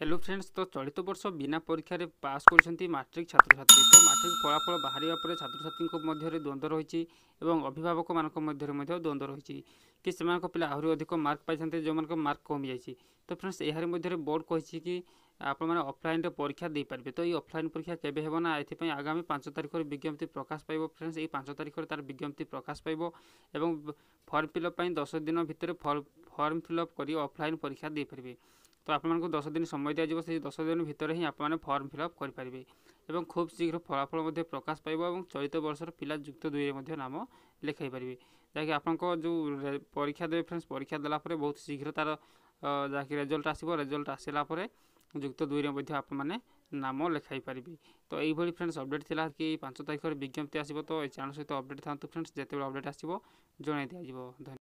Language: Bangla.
হ্যালো ফ্রেন্ডস তো চলিত বর্ষ বিনা পরীক্ষার পাস করছেন মাট্রিক ছাত্রছাত্রী তো মাট্রিক ফলাফল বাহারা পরে ছাত্রছাত্রী মধ্যে দ্বন্দ্ব রয়েছে এবং অভিভাবক মধ্যে দ্বন্দ্ব রয়েছে কি সে পিলা আহরি অধিক মার্ক পাই যে মার্ক কমি যাই তো ফ্রেন্ডস এর মধ্যে বোর্ড কী কি আপনার অফলাইনে পরীক্ষা দিয়ে তো এই অফলাইন পরীক্ষা কেবে হব না এপাই আগামী পাঁচ তারিখের বিজ্ঞপ্তি প্রকাশ পাইব ফ্রেন্ডস এই পাঁচ তারিখের তার বিজ্ঞপ্তি প্রকাশ পাইব এবং ফর্ম ফিল আপ দশ দিন ভিতরে ফর্ম ফিল আপ করে অফলাইন পরীক্ষা দিয়ে তো ଆପଣମାନଙ୍କୁ ଦଶ ଦିନ ସମୟ ଦିଆଯିବ ସେହି ଦଶ ଦିନ ଭିତରେ ହିଁ ଆପଣମାନେ ଫର୍ମ ଫିଲ୍ଅପ୍ କରିପାରିବେ ଏବଂ ଖୁବ୍ ଶୀଘ୍ର ଫଳାଫଳ ମଧ୍ୟ ପ୍ରକାଶ ପାଇବ ଏବଂ ଚଳିତ ବର୍ଷର ପିଲା ଯୁକ୍ତ ଦୁଇରେ ମଧ୍ୟ ନାମ ଲେଖାଇ ପାରିବେ ଯାହାକି ଆପଣଙ୍କ ଯେଉଁ ପରୀକ୍ଷା ଦେବେ ଫ୍ରେଣ୍ଡସ୍ ପରୀକ୍ଷା ଦେଲା ପରେ ବହୁତ ଶୀଘ୍ର ତା'ର ଯାହାକି ରେଜଲ୍ଟ ଆସିବ ରେଜଲ୍ଟ ଆସିଲା ପରେ ଯୁକ୍ତ ଦୁଇରେ ମଧ୍ୟ ଆପଣମାନେ ନାମ ଲେଖାଇ ପାରିବେ ତ ଏଇଭଳି ଫ୍ରେଣ୍ଡସ୍ ଅପଡ଼େଟ୍ ଥିଲା କି ପାଞ୍ଚ ତାରିଖରେ ବିଜ୍ଞପ୍ତି ଆସିବ ତ ଏ ଚ୍ୟାନେଲ୍ ସହିତ ଅପଡ଼େଟ୍ ଥାଆନ୍ତୁ ଫ୍ରେଣ୍ଡସ୍ ଯେତେବେଳେ ଅପଡ଼େଟ୍ ଆସିବ ଜଣାଇ ଦିଆଯିବ ଧନ୍ୟବାଦ